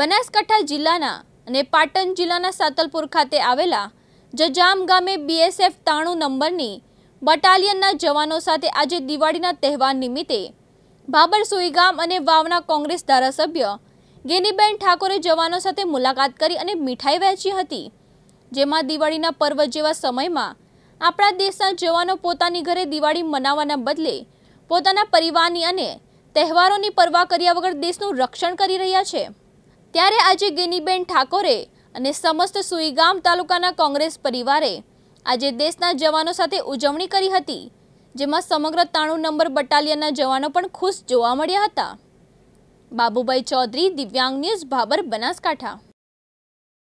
બનાસકાંઠા જિલ્લાના અને પાટણ જિલ્લાના સાતલપુર ખાતે આવેલા જજામ ગામે બીએસએફ તાણુ નંબરની બટાલિયનના જવાનો સાથે આજે દિવાળીના તહેવાર નિમિત્તે બાબર સુઈગામ અને વાવના કોંગ્રેસ ધારાસભ્ય ગેનીબેન ઠાકોરે જવાનો સાથે મુલાકાત કરી અને મીઠાઈ વહેંચી હતી જેમાં દિવાળીના પર્વ જેવા સમયમાં આપણા દેશના જવાનો પોતાની ઘરે દિવાળી મનાવવાના બદલે પોતાના પરિવારની અને તહેવારોની પરવા કર્યા વગર દેશનું રક્ષણ કરી રહ્યા છે ત્યારે આજે ગિનીબેન ઠાકોરે અને સમસ્ત સુઈગામ તાલુકાના કોંગ્રેસ પરિવારે આજે દેશના જવાનો સાથે ઉજવણી કરી હતી જેમાં સમગ્ર તાણું નંબર બટાલિયનના જવાનો પણ ખુશ જોવા મળ્યા હતા બાબુભાઈ ચૌધરી દિવ્યાંગ ન્યૂઝ ભાબર બનાસકાંઠા